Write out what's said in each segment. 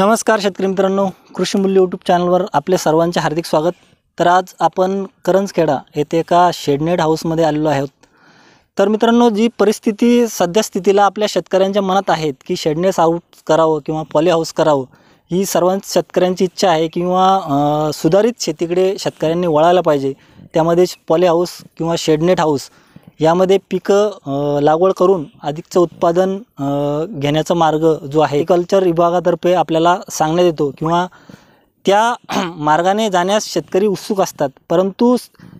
नमस्कार शेतकरी मित्रांनो कृषी मूल्य यूट्यूब चॅनलवर आपले सर्वांचे हार्दिक स्वागत तर आज आपण करंजखेडा येथे एका शेडनेट हाऊसमध्ये आलेलो आहोत तर मित्रांनो जी परिस्थिती सध्या स्थितीला आपल्या शेतकऱ्यांच्या मनात आहेत की शेडनेस हाऊस करावं किंवा पॉली हाऊस करावं ही सर्वांच शेतकऱ्यांची इच्छा आहे किंवा सुधारित शेतीकडे शेतकऱ्यांनी वळायला पाहिजे त्यामध्ये पॉली हाऊस किंवा शेडनेट हाऊस यामध्ये पिकं लागवड करून अधिकचं उत्पादन घेण्याचा मार्ग जो आहे कल्चर विभागातर्फे आपल्याला सांगण्यात येतो किंवा त्या मार्गाने जाण्यास शेतकरी उत्सुक असतात परंतु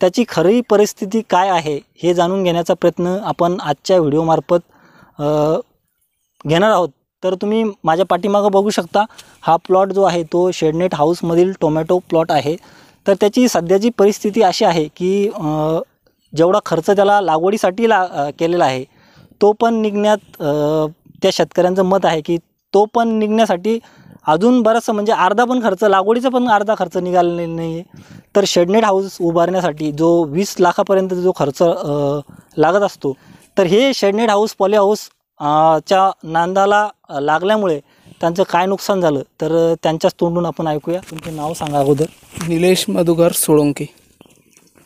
त्याची खरी परिस्थिती काय आहे हे जाणून घेण्याचा प्रयत्न आपण आजच्या व्हिडिओमार्फत घेणार आहोत तर तुम्ही माझ्या पाठीमागं बघू शकता हा प्लॉट जो आहे तो शेडनेट हाऊसमधील टोमॅटो प्लॉट आहे तर त्याची सध्याची परिस्थिती अशी आहे की जेवढा खर्च त्याला लागवडीसाठी ला केलेला आहे तो पण निघण्यात त्या शेतकऱ्यांचं मत आहे की तो पण निघण्यासाठी अजून बरंचसं म्हणजे अर्धा पण खर्च लागवडीचा पण अर्धा खर्च निघालेला नाही आहे तर शेडनेट हाऊस उभारण्यासाठी जो वीस लाखापर्यंत जो खर्च लागत असतो तर हे शेडनेट हाऊस पॉली हाऊस च्या नांदाला लागल्यामुळे त्यांचं काय नुकसान झालं तर त्यांच्याच तोंडून आपण ऐकूया तुमचे नाव सांगा अगोदर निलेश मधुकर सोळंकी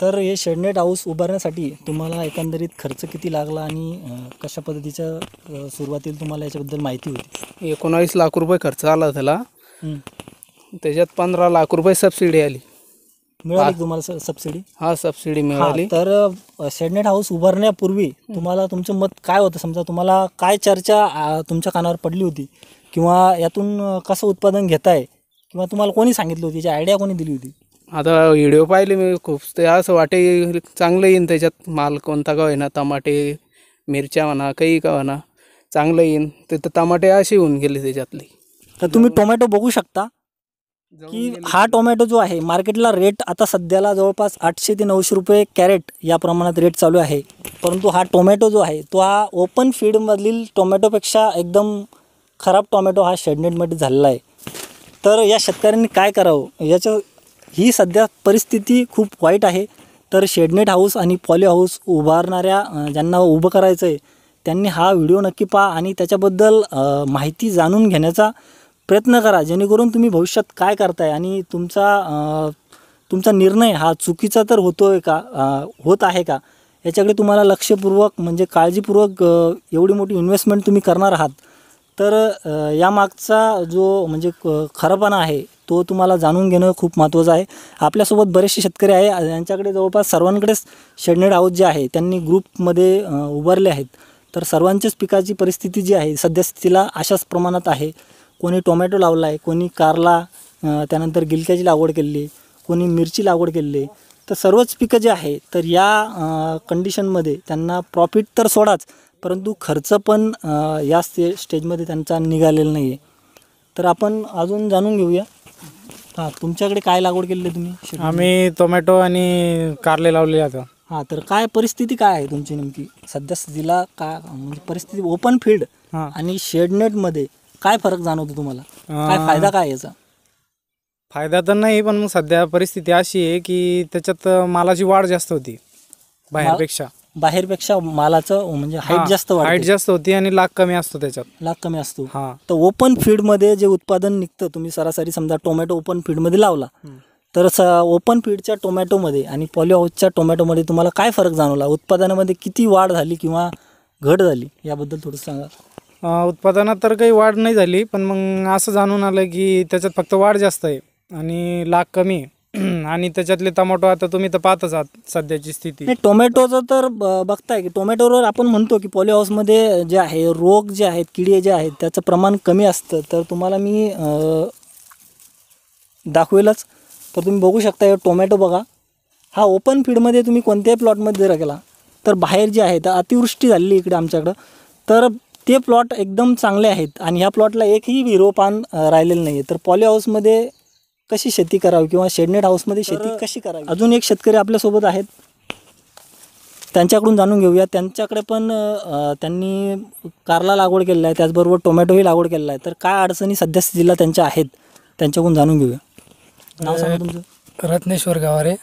तर हे शेडनेट हाऊस उभारण्यासाठी तुम्हाला एकंदरीत खर्च किती लागला आणि कशा पद्धतीच्या सुरुवातीला तुम्हाला याच्याबद्दल माहिती होती एकोणावीस लाख रुपये खर्च आला त्याला त्याच्यात पंधरा लाख रुपये सबसिडी आली मिळाली तुम्हाला सबसिडी हा सबसिडी मिळाली तर शेडनेट हाऊस उभारण्यापूर्वी तुम्हाला तुमचं मत काय होतं समजा तुम्हाला काय चर्चा तुमच्या कानावर पडली होती किंवा यातून कसं उत्पादन घेताय किंवा तुम्हाला कोणी सांगितलं होती याची आयडिया कोणी दिली होती आता व्हिडिओ पाहिले मी खूप ते असं वाटे चांगलं येईन त्याच्यात माल कोणता का होईना टमाटे मिरच्या म्हणा काही का म्हणा चांगलं येईन ते तर टमाटे असे होऊन गेले त्याच्यातली तर तुम्ही टोमॅटो बघू शकता की हा टोमॅटो जो आहे मार्केटला रेट आता सध्याला जवळपास आठशे ते नऊशे रुपये कॅरेट या प्रमाणात रेट चालू आहे परंतु हा टोमॅटो जो आहे तो हा ओपन फीडमधील टोमॅटोपेक्षा एकदम खराब टोमॅटो हा शेडनेटमध्ये झालेला आहे तर या शेतकऱ्यांनी काय करावं याचं ही सध्या परिस्थिती खूप वाईट आहे तर शेडनेट हाऊस आणि पॉली हाऊस उभारणाऱ्या ज्यांना उभं करायचं आहे त्यांनी हा व्हिडिओ नक्की पहा आणि त्याच्याबद्दल माहिती जाणून घेण्याचा प्रयत्न करा जेणेकरून तुम्ही भविष्यात काय करताय आणि तुमचा तुमचा निर्णय हा चुकीचा तर होतो आहे का होत आहे का याच्याकडे तुम्हाला लक्षपूर्वक म्हणजे काळजीपूर्वक एवढी मोठी इन्व्हेस्टमेंट तुम्ही करणार आहात तर यामागचा जो म्हणजे खरापणा आहे तो तुम्हाला जाणून घेणं खूप महत्त्वाचं आहे आपल्यासोबत बरेचसे शेतकरी आहे यांच्याकडे जवळपास सर्वांकडेच शेडनेड हाऊस जे आहे त्यांनी ग्रुपमध्ये उभारले आहेत तर सर्वांच्याच पिकाची परिस्थिती जी आहे स्थितीला अशाच प्रमाणात आहे कोणी टोमॅटो लावला आहे कोणी कारला त्यानंतर गिलक्याची लागवड केली कोणी मिरची लागवड केली आहे तर सर्वच पिकं जे आहे तर या कंडिशनमध्ये त्यांना प्रॉफिट तर सोडाच परंतु खर्च पण या स्टे स्टेजमध्ये त्यांचा निघालेला नाही आहे तर आपण अजून जाणून घेऊया हां तुमच्याकडे काय लागवड केली आहे तुम्ही आम्ही टोमॅटो आणि कारले लावले आता हां तर काय परिस्थिती काय आहे तुमची नेमकी सध्या स्थितीला काय म्हणजे परिस्थिती ओपन फील्ड आणि शेडनेटमध्ये काय फरक जाणवतो तुम्हाला काय फायदा काय याचा फायदा तर नाही पण मग सध्या परिस्थिती अशी आहे की त्याच्यात मालाची वाढ जास्त होती बाहेरपेक्षा बाहेरपेक्षा मालाचं म्हणजे हाईट जास्त हाईट जास्त होती आणि लाख कमी असतो त्याच्यात लाख कमी असतो हां तर ओपन फीडमध्ये जे उत्पादन निघतं तुम्ही सरासरी समजा टोमॅटो ओपन फीडमध्ये लावला तर ओपन फीडच्या टोमॅटोमध्ये आणि पॉलिहाऊसच्या टोमॅटोमध्ये तुम्हाला काय फरक जाणवला उत्पादनामध्ये किती वाढ झाली किंवा घट झाली याबद्दल थोडं सांगा उत्पादनात तर काही वाढ नाही झाली पण मग असं जाणून आलं की त्याच्यात फक्त वाढ जास्त आहे आणि लाख कमी आहे आणि त्याच्यातले टोमॅटो आता तुम्ही तर पाहतच आहात सध्याची स्थिती टोमॅटोचं तर बघताय की टोमॅटोवर आपण म्हणतो की पॉली हाऊसमध्ये जे आहे रोग जे आहेत किडे जे आहेत त्याचं प्रमाण कमी असतं तर तुम्हाला मी दाखवेलच तर तुम्ही बघू शकता टोमॅटो बघा हा ओपन फीडमध्ये तुम्ही कोणत्याही प्लॉटमध्ये जर केला तर बाहेर जे आहे तर अतिवृष्टी झालेली इकडे आमच्याकडं तर ते प्लॉट एकदम चांगले आहेत आणि ह्या प्लॉटला एकही हिरो राहिलेलं नाही आहे तर पॉली हाऊसमध्ये कशी शेती करावी किंवा शेडनेट हाऊसमध्ये शेती कशी करावी अजून एक शेतकरी आपल्यासोबत आहेत त्यांच्याकडून जाणून घेऊया त्यांच्याकडे पण त्यांनी कारला लागवड केलेला आहे त्याचबरोबर टोमॅटोही लागवड केलेला आहे तर काय अडचणी सध्या जिल्हा त्यांच्या आहेत त्यांच्याकडून जाणून घेऊया नाव सांगा तुमचं रत्नेश्वर गावारे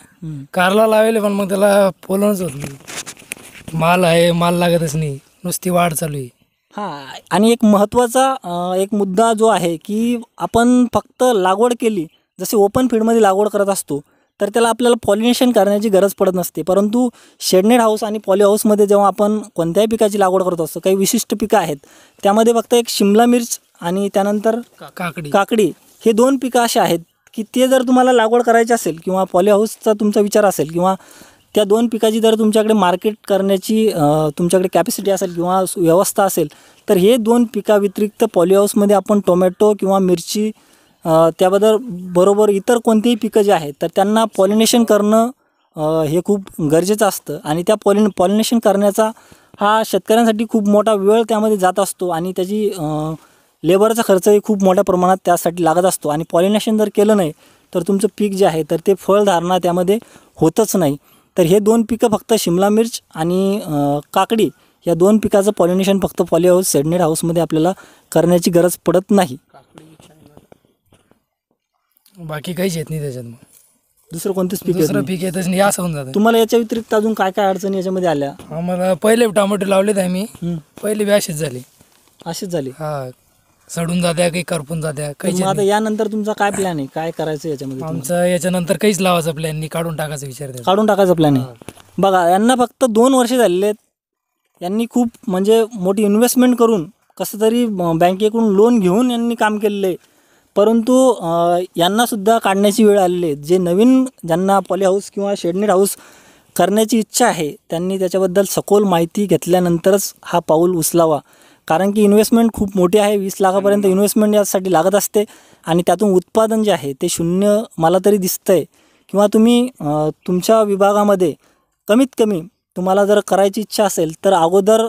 कारला लावेल पण मग त्याला पोलणच होत नाही माल आहे माल लागतच नाही नुसती वाढ चालू आहे हा आणि एक महत्त्वाचा एक मुद्दा जो आहे की आपण फक्त लागवड केली जसे ओपन फील्डमध्ये लागवड करत असतो तर त्याला आपल्याला पॉलिनेशन करण्याची गरज पडत नसते परंतु शेडनेड हाऊस आणि पॉली हाऊसमध्ये जेव्हा आपण कोणत्याही पिकाची लागवड करत असतो काही विशिष्ट पिकं आहेत त्यामध्ये फक्त एक शिमला मिर्च आणि त्यानंतर काकडी काकडी हे दोन पिकं असे आहेत की ते जर तुम्हाला लागवड करायची असेल किंवा पॉली हाऊसचा तुमचा विचार असेल किंवा त्या दोन पिकाची जर तुमच्याकडे मार्केट करण्याची तुमच्याकडे कॅपॅसिटी असेल किंवा व्यवस्था असेल तर हे दोन पिका व्यतिरिक्त पॉली हाऊसमध्ये आपण टोमॅटो किंवा मिरची त्याबद्दल बरोबर इतर कोणतेही पिकं जे आहेत तर त्यांना पॉलिनेशन करणं हे खूप गरजेचं असतं आणि त्या पॉलिन पॉलिनेशन करण्याचा हा शेतकऱ्यांसाठी खूप मोठा वेळ त्यामध्ये जात असतो आणि त्याची लेबरचा खर्चही खूप मोठ्या प्रमाणात त्यासाठी लागत असतो आणि पॉलिनेशन जर केलं नाही तर तुमचं पीक जे आहे तर ते फळधारणा त्यामध्ये होतच नाही तर हे दोन पिकं फक्त शिमला मिर्च आणि काकडी या दोन पिकाचं पॉलिनेशन फक्त पॉली हाऊस सेडनेड हाऊसमध्ये आपल्याला करण्याची गरज पडत नाही बाकी काहीच येत नाही त्याच्यात मग दुसरं कोणतंच पीक दुसरं पीक येतच नाही असं होऊन जातं तुम्हाला याच्या व्यतिरिक्त अजून काय काय अडचणी याच्यामध्ये आल्या आम्हाला पहिले टोमॅटो लावलेत आम्ही मी पहिले बी अशीच झाली अशीच झाली हा सडून जात्या काही करपून जात्या काही आता यानंतर तुमचा काय प्लॅन आहे काय करायचं याच्यामध्ये आमचं याच्यानंतर काहीच लावायचा प्लॅन नाही काढून टाकायचा विचार काढून टाकायचा प्लॅन आहे बघा यांना फक्त दोन वर्षे झालेले आहेत यांनी खूप म्हणजे मोठी इन्व्हेस्टमेंट करून कसं तरी बँकेकडून लोन घेऊन यांनी काम केलेलं आहे परंतु यांनासुद्धा काढण्याची वेळ आलेली आहे जे नवीन ज्यांना पॉली हाऊस किंवा शेडनेट हाऊस करण्याची इच्छा आहे त्यांनी त्याच्याबद्दल सखोल माहिती घेतल्यानंतरच हा पाऊल उचलावा कारण की इन्व्हेस्टमेंट खूप मोठी आहे वीस लाखापर्यंत इन्व्हेस्टमेंट यासाठी लागत असते आणि त्यातून उत्पादन जे आहे ते शून्य मला तरी दिसतं आहे किंवा तुम्ही तुमच्या विभागामध्ये कमीत कमी तुम्हाला जर करायची इच्छा असेल तर अगोदर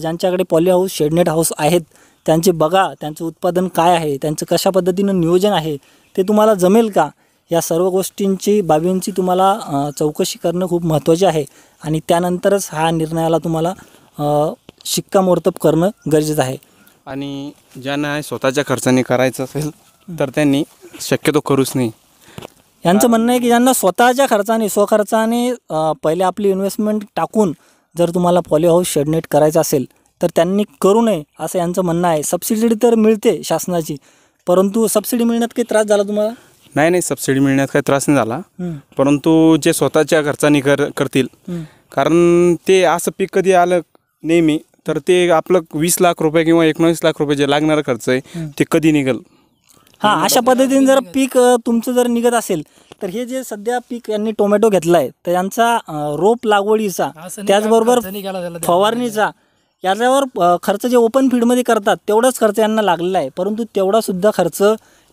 ज्यांच्याकडे पॉली हाऊस शेडनेट हाऊस आहेत त्यांचे बघा त्यांचं उत्पादन काय आहे त्यांचं कशा पद्धतीनं नियोजन आहे ते तुम्हाला जमेल का या सर्व गोष्टींची बाबींची तुम्हाला चौकशी करणं खूप महत्त्वाचे आहे आणि त्यानंतरच हा निर्णयाला तुम्हाला शिक्कामोर्तब करणं गरजेचं आहे आणि ज्यांना स्वतःच्या खर्चाने करायचं असेल तर त्यांनी शक्यतो करूच नाही यांचं म्हणणं आहे की ज्यांना स्वतःच्या खर्चाने स्वखर्चाने पहिले आपली इन्व्हेस्टमेंट टाकून जर तुम्हाला पॉली हाऊस शेडनेट करायचं असेल तर त्यांनी करू नये असं यांचं म्हणणं आहे सबसिडी तर मिळते शासनाची परंतु सबसिडी मिळण्यात काही त्रास झाला तुम्हाला नाही नाही सबसिडी मिळण्यात काही त्रास नाही झाला परंतु जे स्वतःच्या खर्चाने कर करतील कारण ते असं पीक कधी आलं नेहमी तर ते आपलं वीस लाख रुपये किंवा एकोणीस लाख रुपये जे लागणार खर्च आहे ते कधी निघल हा अशा पद्धतीने जर पीक तुमचं जर निघत असेल तर हे जे सध्या पीक यांनी टोमॅटो घेतला आहे तर यांचा रोप लागवडीचा त्याचबरोबर फवारणीचा याच्यावर खर्च जे ओपन फीडमध्ये करतात तेवढाच खर्च यांना लागलेला आहे परंतु तेवढासुद्धा खर्च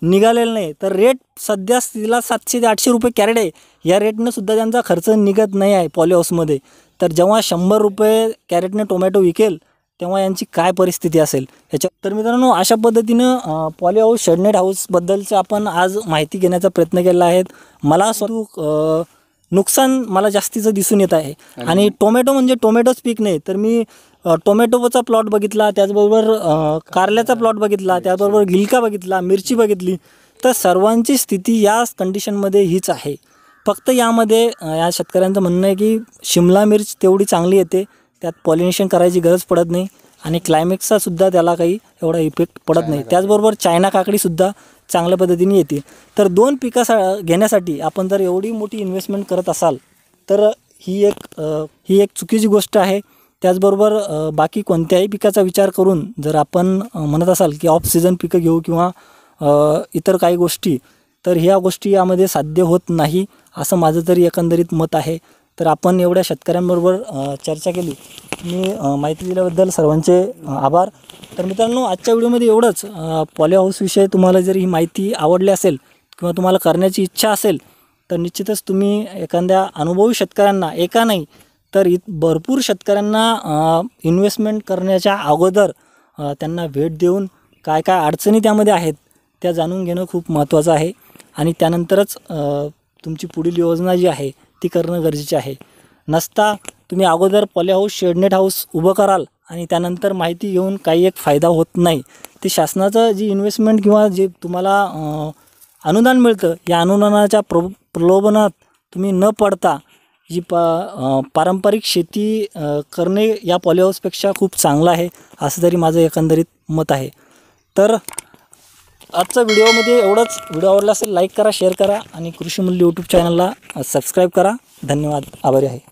निघालेला नाही तर रेट सध्या तिला सातशे ते आठशे रुपये कॅरेट आहे या रेटनंसुद्धा त्यांचा खर्च निघत नाही आहे पॉलीहाऊसमध्ये तर जेव्हा शंभर रुपये कॅरेटने टोमॅटो विकेल तेव्हा यांची काय परिस्थिती असेल ह्याच्या तर मित्रांनो अशा पद्धतीनं पॉली हाऊस हाऊसबद्दलचं आपण आज माहिती घेण्याचा प्रयत्न केला आहे मला स्वतः नुकसान मला जास्तीचं दिसून येत आहे आणि टोमॅटो म्हणजे टोमॅटोच पीक नाही तर मी टोमॅटोचा प्लॉट बघितला त्याचबरोबर कारल्याचा प्लॉट बघितला त्याचबरोबर गिलका बघितला मिरची बघितली तर सर्वांची स्थिती या कंडिशनमध्ये हीच आहे फक्त यामध्ये या शेतकऱ्यांचं म्हणणं आहे की शिमला मिर्च तेवढी चांगली येते त्यात पॉलिनेशन करायची गरज पडत नाही आणि क्लायमेक्सचासुद्धा सुद्धा त्याला काही एवढा इफेक्ट पडत नाही त्याचबरोबर चायना काकडीसुद्धा चांगल्या पद्धतीने येते तर दोन पिका सा घेण्यासाठी आपण जर एवढी मोठी इन्व्हेस्टमेंट करत असाल तर ही एक ही एक चुकीची गोष्ट आहे त्याचबरोबर बाकी कोणत्याही पिकाचा विचार करून जर आपण म्हणत असाल की ऑफ सीझन पिकं घेऊ किंवा इतर काही गोष्टी तर ह्या गोष्टी यामध्ये साध्य होत नाही असं माझं तरी एकंदरीत मत आहे तर आपण एवढ्या शेतकऱ्यांबरोबर चर्चा केली मी माहिती दिल्याबद्दल सर्वांचे आभार तर मित्रांनो आजच्या व्हिडिओमध्ये एवढंच पॉली हाऊसविषयी तुम्हाला जर ही माहिती आवडली असेल किंवा तुम्हाला करण्याची इच्छा असेल तर निश्चितच तुम्ही एखाद्या अनुभवी शेतकऱ्यांना एका नाही तर इत भरपूर शेतकऱ्यांना इन्व्हेस्टमेंट करण्याच्या अगोदर त्यांना भेट देऊन काय काय अडचणी त्यामध्ये आहेत त्या जाणून घेणं खूप महत्त्वाचं आहे आणि त्यानंतरच तुमची पुढील योजना जी आहे ती करणं गरजेचे आहे नसता तुम्ही अगोदर पॉली हाऊस शेडनेट हाऊस उभं कराल आणि त्यानंतर माहिती घेऊन काही एक फायदा होत नाही ते शासनाचं जी इन्व्हेस्टमेंट किंवा जे तुम्हाला अनुदान मिळतं या अनुदानाच्या प्र प्रलोभनात तुम्ही न पडता जी पा पारंपरिक शेती करणे या पॉलीहाऊसपेक्षा खूप चांगलं आहे असं तरी माझं एकंदरीत मत आहे तर आजचा व्हिडिओमध्ये एवढंच व्हिडिओ आवडला असेल लाईक करा शेअर करा आणि कृषीमूल्य यूट्यूब चॅनलला सबस्क्राईब करा धन्यवाद आभारी आहे